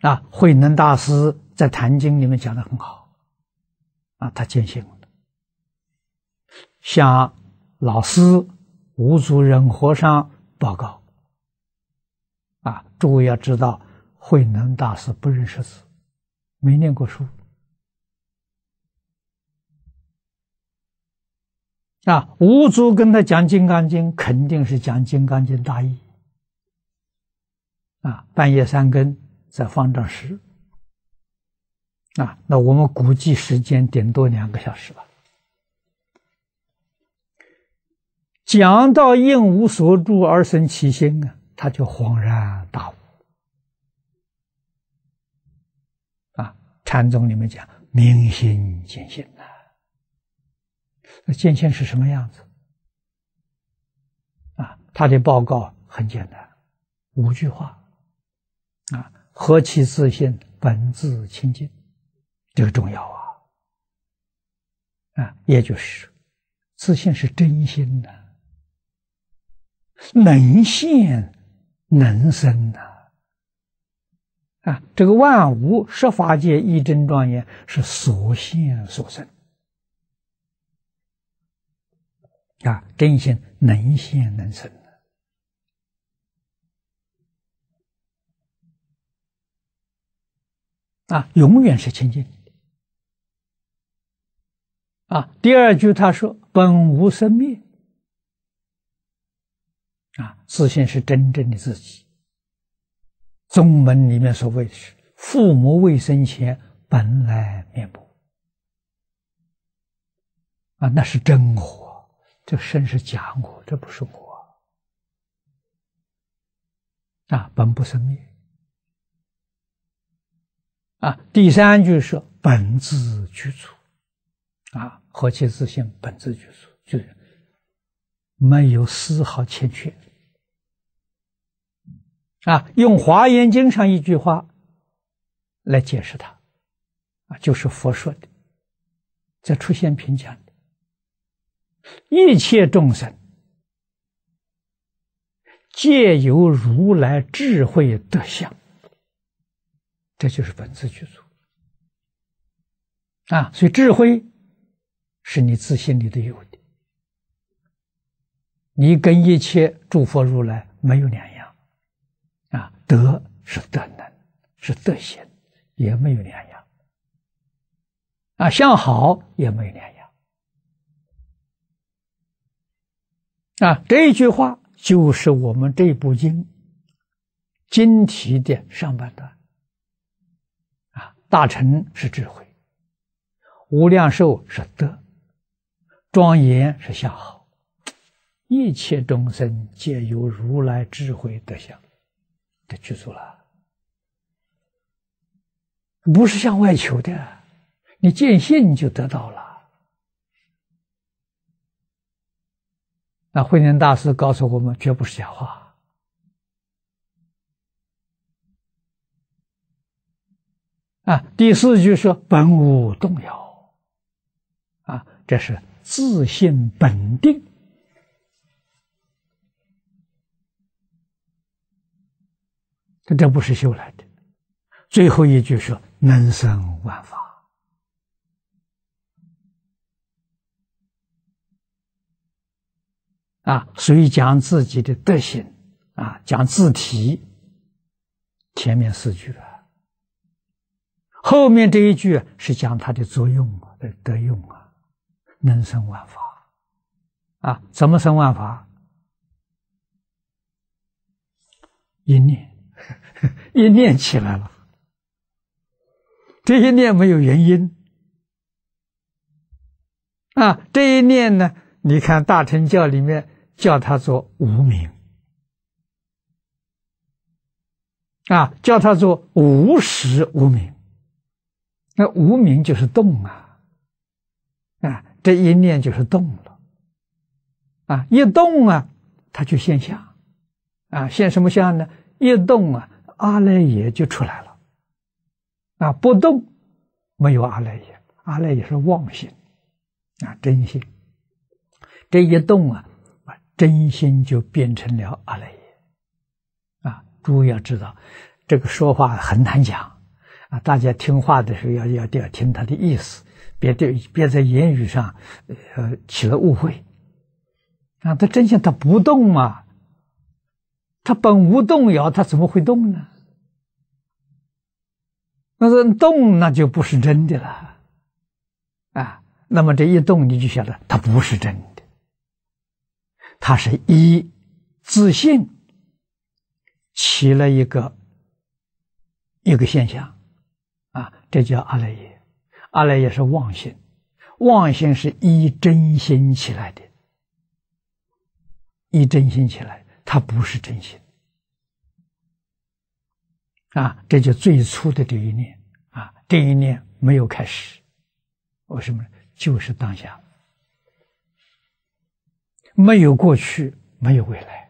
啊，慧能大师在《坛经》里面讲的很好，啊，他坚信了，向老师吴祖仁和尚报告。啊，诸位要知道，慧能大师不认识字，没念过书。啊，吴祖跟他讲《金刚经》，肯定是讲《金刚经》大意。啊，半夜三更。在方丈室，啊，那我们估计时间顶多两个小时吧。讲到应无所住而生其心啊，他就恍然大悟。啊，禅宗里面讲明心见性呐，见性是什么样子？啊，他的报告很简单，五句话，啊。何其自信，本自清净，这个重要啊！啊，也就是自信是真心的，能现能生呐，啊，这个万物十法界一真庄严是所现所生，啊，真心能现能生。啊，永远是清净的。啊，第二句他说：“本无生灭。”啊，自信是真正的自己。宗门里面所谓是“父母未生前本来面目”，啊，那是真我，这身是假我，这不是我。啊，本不生灭。啊，第三句是本质具足，啊，和其自性本质具足，就是没有丝毫欠缺。啊，用华严经上一句话来解释它，啊，就是佛说的，在出现平等的一切众生，皆由如来智慧德相。这就是本自具足啊！所以智慧是你自心里的有的，你跟一切诸佛如来没有两样啊。德是德能，是德行，也没有两样啊。向好也没有两样啊。这句话就是我们这部经经题的上半段。大成是智慧，无量寿是德，庄严是相好，一切众生皆由如来智慧德相得具足了，不是向外求的，你见性你就得到了。那慧能大师告诉我们，绝不是假话。啊，第四句说本无动摇，啊，这是自信本定。这这不是修来的。最后一句说能生万法，啊，所以讲自己的德行，啊，讲自体。前面四句了。后面这一句是讲它的作用、的德用啊，能生万法，啊，怎么生万法？一念，一念起来了，这一念没有原因啊，这一念呢？你看大乘教里面叫它做无名，啊，叫它做无始无名。那无名就是动啊，啊，这一念就是动了，啊，一动啊，它就现相，啊，现什么相呢？一动啊，阿赖耶就出来了，啊，不动没有阿赖耶，阿赖耶是妄心，啊，真心，这一动啊，啊，真心就变成了阿赖耶，啊，诸要知道，这个说话很难讲。啊，大家听话的时候要要要听他的意思，别对别在言语上呃起了误会。啊，他真相他不动嘛？他本无动摇，他怎么会动呢？那是动，那就不是真的了。啊，那么这一动，你就晓得他不是真的，他是一自信起了一个一个现象。啊，这叫阿赖耶，阿赖耶是妄心，妄心是一真心起来的，一真心起来，它不是真心。啊，这就最初的这一念，啊，这一念没有开始，为什么呢？就是当下，没有过去，没有未来。